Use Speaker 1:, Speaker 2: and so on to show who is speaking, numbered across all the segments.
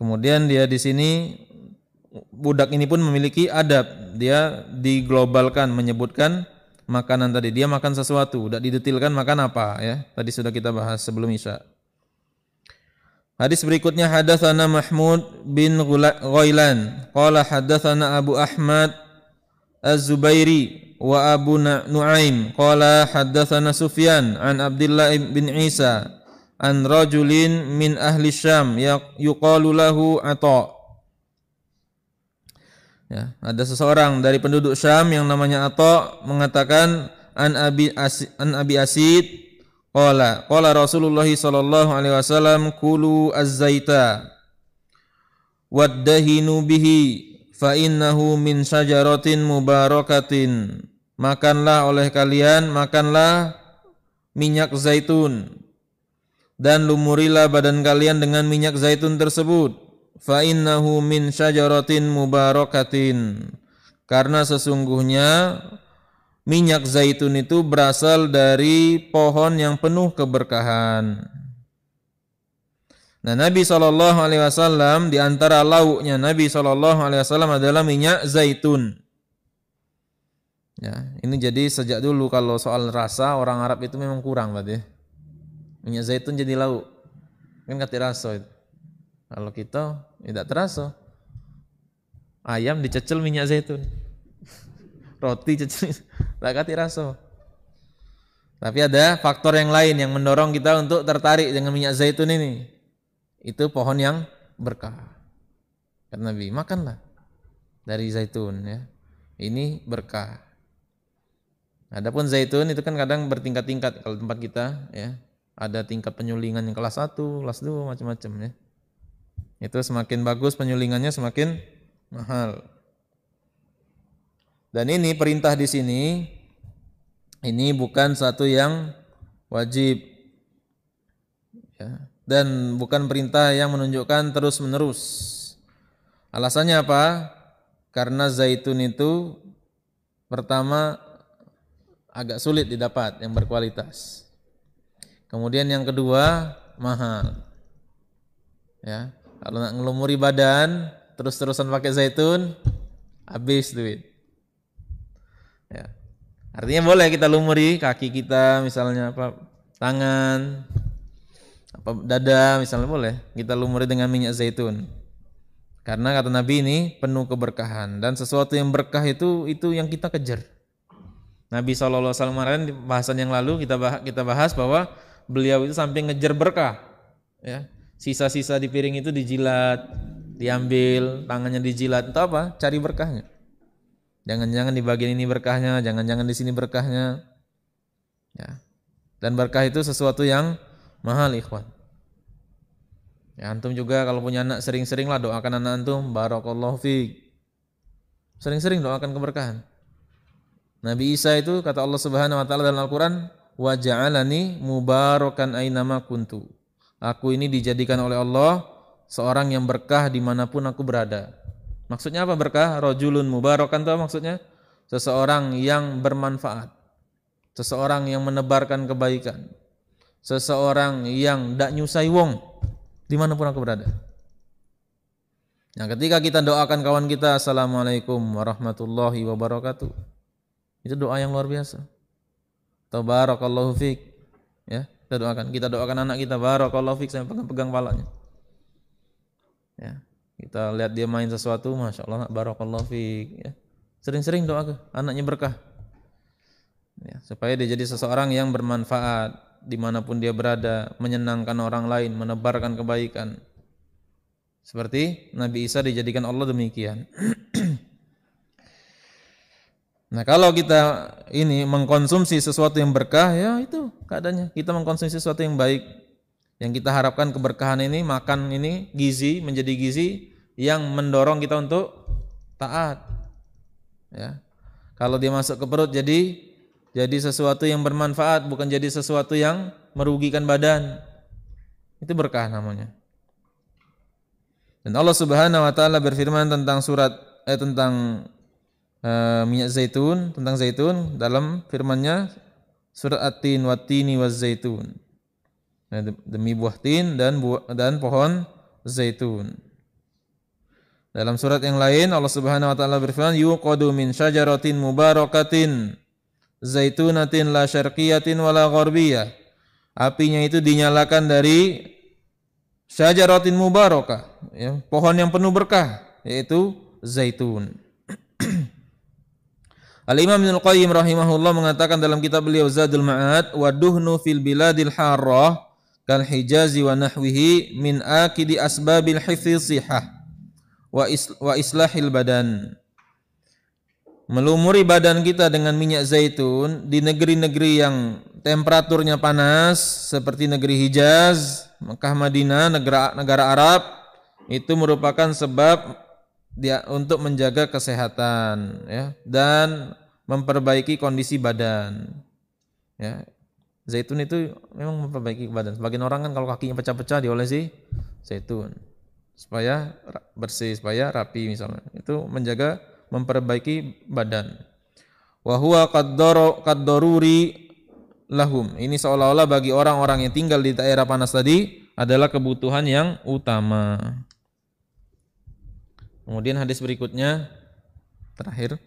Speaker 1: Kemudian dia di sini budak ini pun memiliki adab. Dia diglobalkan menyebutkan makanan tadi. Dia makan sesuatu, tidak didetilkan makan apa ya. Tadi sudah kita bahas sebelum Isya. Hadis berikutnya hadatsana Mahmud bin Ghailan qala hadatsana Abu Ahmad Az-Zubairi wa Abu Nuaim qala hadatsana Sufyan an Abdullah bin Isa an rajulin min ahli Syam ya, yuqalu lahu ato Ya, ada seseorang dari penduduk Syam yang namanya ato mengatakan an Abi Asid, an Abi Asid qala qala Rasulullah sallallahu alaihi wasallam kulu az-zaita waddahinu bihi fa innahu min syajaratin mubarakatin makanlah oleh kalian makanlah minyak zaitun dan lumurilah badan kalian dengan minyak zaitun tersebut fa innahu min syajaratin mubarakatin karena sesungguhnya minyak zaitun itu berasal dari pohon yang penuh keberkahan Nah Nabi Shallallahu Alaihi Wasallam di antara lauknya Nabi Shallallahu Alaihi Wasallam adalah minyak zaitun. Ya, ini jadi sejak dulu kalau soal rasa orang Arab itu memang kurang berarti. Ya minyak zaitun jadi lauk kan kata terasa itu kalau kita tidak ya terasa ayam dicecel minyak zaitun roti cecil tak gak terasa tapi ada faktor yang lain yang mendorong kita untuk tertarik dengan minyak zaitun ini itu pohon yang berkah kata Nabi makanlah dari zaitun ya ini berkah Adapun zaitun itu kan kadang bertingkat-tingkat kalau tempat kita ya ada tingkat penyulingan yang kelas 1, kelas 2, macam-macam ya. Itu semakin bagus penyulingannya semakin mahal. Dan ini perintah di sini ini bukan satu yang wajib. Ya. Dan bukan perintah yang menunjukkan terus-menerus. Alasannya apa? Karena zaitun itu pertama agak sulit didapat yang berkualitas. Kemudian yang kedua mahal. Ya, kalau nak ngelumuri badan terus-terusan pakai zaitun habis duit. Ya. Artinya boleh kita lumuri kaki kita misalnya apa tangan apa dada misalnya boleh kita lumuri dengan minyak zaitun. Karena kata Nabi ini penuh keberkahan dan sesuatu yang berkah itu itu yang kita kejar. Nabi saw kemarin bahasan yang lalu kita bahas, kita bahas bahwa beliau itu sampai ngejar berkah ya sisa-sisa di piring itu dijilat diambil tangannya dijilat itu apa cari berkahnya jangan-jangan di bagian ini berkahnya jangan-jangan di sini berkahnya ya dan berkah itu sesuatu yang mahal ikhwan ya, antum juga kalau punya anak sering-seringlah doakan anak antum barakallahu fi sering-sering doakan keberkahan Nabi Isa itu kata Allah Subhanahu wa taala dalam Al-Qur'an wa ja'alani mubarakan ainama kuntu. Aku ini dijadikan oleh Allah seorang yang berkah dimanapun aku berada. Maksudnya apa berkah? Rojulun mubarakan itu maksudnya? Seseorang yang bermanfaat. Seseorang yang menebarkan kebaikan. Seseorang yang tak nyusai wong dimanapun aku berada. Nah ketika kita doakan kawan kita Assalamualaikum warahmatullahi wabarakatuh Itu doa yang luar biasa barakallahu fiq Ya, kita doakan. Kita doakan anak kita barakallahu fiq sampai pegang-pegang palanya. Ya. Kita lihat dia main sesuatu, Masya Allah, barakallahu fiq Ya. Sering-sering doa ke anaknya berkah. Ya, supaya dia jadi seseorang yang bermanfaat dimanapun dia berada, menyenangkan orang lain, menebarkan kebaikan. Seperti Nabi Isa dijadikan Allah demikian. Nah, kalau kita ini mengkonsumsi sesuatu yang berkah, ya itu keadaannya. Kita mengkonsumsi sesuatu yang baik. Yang kita harapkan keberkahan ini, makan ini gizi menjadi gizi yang mendorong kita untuk taat. Ya. Kalau dia masuk ke perut jadi jadi sesuatu yang bermanfaat, bukan jadi sesuatu yang merugikan badan. Itu berkah namanya. Dan Allah Subhanahu wa taala berfirman tentang surat eh tentang Eh, minyak zaitun tentang zaitun dalam firmannya surat atin tin wa zaitun. Nah, demi buah tin dan buah, dan pohon zaitun. Dalam surat yang lain Allah Subhanahu wa taala berfirman yuqadu min syajaratin mubarakatin zaitunatin la syarqiyatin wala gharbiyah. Apinya itu dinyalakan dari syajaratin mubarakah, ya, pohon yang penuh berkah yaitu zaitun. Al-Imam Ibnu Qayyim rahimahullah mengatakan dalam kitab beliau Zadul Ma'ad wa duhnu fil biladil harrah kal hijazi wa nahwihi min akidi asbabil hifdhi sihah wa, wa islahil badan. Melumuri badan kita dengan minyak zaitun di negeri-negeri yang temperaturnya panas seperti negeri Hijaz, Mekah Madinah, negara negara Arab itu merupakan sebab dia untuk menjaga kesehatan ya dan memperbaiki kondisi badan ya zaitun itu memang memperbaiki badan sebagian orang kan kalau kakinya pecah-pecah diolesi zaitun supaya bersih supaya rapi misalnya itu menjaga memperbaiki badan wa huwa kadoruri lahum ini seolah-olah bagi orang-orang yang tinggal di daerah panas tadi adalah kebutuhan yang utama Kemudian hadis berikutnya terakhir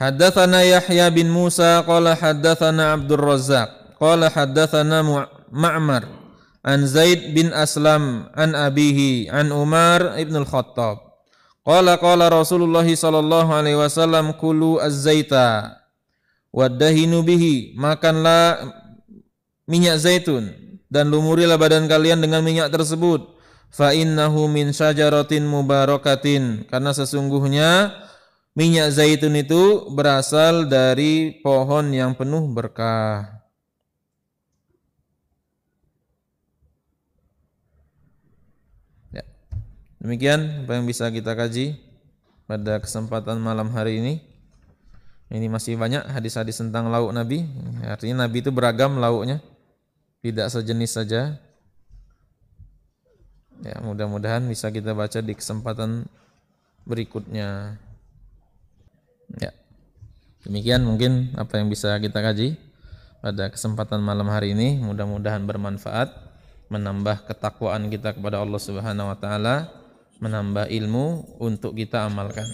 Speaker 1: Haddatsana Yahya bin Musa qala haddatsana Abdul Razzaq qala haddatsana Ma'mar an Zaid bin Aslam an abihi an Umar ibn al-Khattab qala qala Rasulullah sallallahu alaihi wasallam kulu az-zaita wadahinu bihi makanlah minyak zaitun dan lumurilah badan kalian dengan minyak tersebut fa innahu min syajaratin mubarakatin karena sesungguhnya minyak zaitun itu berasal dari pohon yang penuh berkah ya. demikian apa yang bisa kita kaji pada kesempatan malam hari ini ini masih banyak hadis-hadis tentang lauk Nabi artinya Nabi itu beragam lauknya tidak sejenis saja. Ya, mudah-mudahan bisa kita baca di kesempatan berikutnya. Ya. Demikian mungkin apa yang bisa kita kaji pada kesempatan malam hari ini. Mudah-mudahan bermanfaat, menambah ketakwaan kita kepada Allah Subhanahu wa taala, menambah ilmu untuk kita amalkan.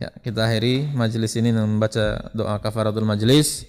Speaker 1: Ya, kita akhiri majelis ini dengan membaca doa kafaratul majelis.